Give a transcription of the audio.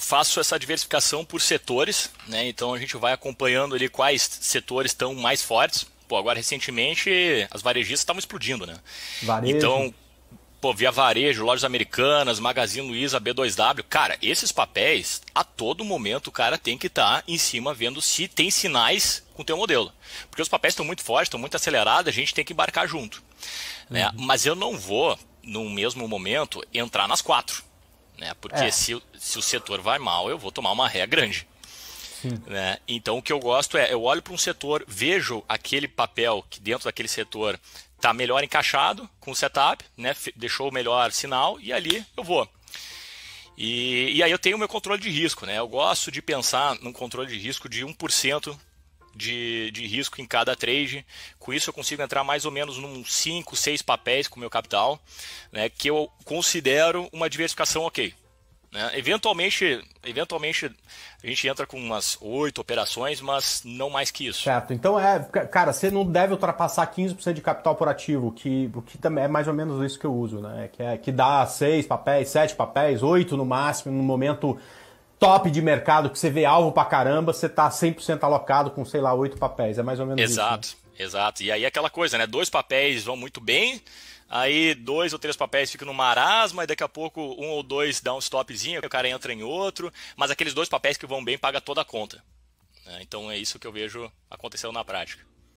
faço essa diversificação por setores, né? Então a gente vai acompanhando ali quais setores estão mais fortes. Pô, agora recentemente as varejistas estavam explodindo, né? Varejo. Então, pô, via varejo, lojas americanas, Magazine Luiza, B2W. Cara, esses papéis, a todo momento o cara tem que estar tá em cima vendo se tem sinais com o teu modelo. Porque os papéis estão muito fortes, estão muito acelerados, a gente tem que embarcar junto. Né? Uhum. Mas eu não vou, no mesmo momento, entrar nas quatro. Né? Porque é. se, se o setor vai mal, eu vou tomar uma ré grande. Né? Então o que eu gosto é, eu olho para um setor, vejo aquele papel que dentro daquele setor está melhor encaixado com o setup, né? deixou o melhor sinal e ali eu vou. E, e aí eu tenho o meu controle de risco. Né? Eu gosto de pensar num controle de risco de 1% de, de risco em cada trade. Com isso, eu consigo entrar mais ou menos num 5, 6 papéis com o meu capital, né, que eu considero uma diversificação ok. Né? Eventualmente, eventualmente a gente entra com umas oito operações, mas não mais que isso. Certo. Então é, cara, você não deve ultrapassar 15% de capital por ativo, que o que também é mais ou menos isso que eu uso, né? Que é que dá seis papéis, sete papéis, oito no máximo, no momento top de mercado, que você vê alvo pra caramba, você tá 100% alocado com, sei lá, oito papéis. É mais ou menos Exato, isso, né? exato. E aí aquela coisa, né? Dois papéis vão muito bem, aí dois ou três papéis ficam no marasma, e daqui a pouco um ou dois dá um stopzinho, o cara entra em outro, mas aqueles dois papéis que vão bem paga toda a conta. Né? Então é isso que eu vejo acontecendo na prática.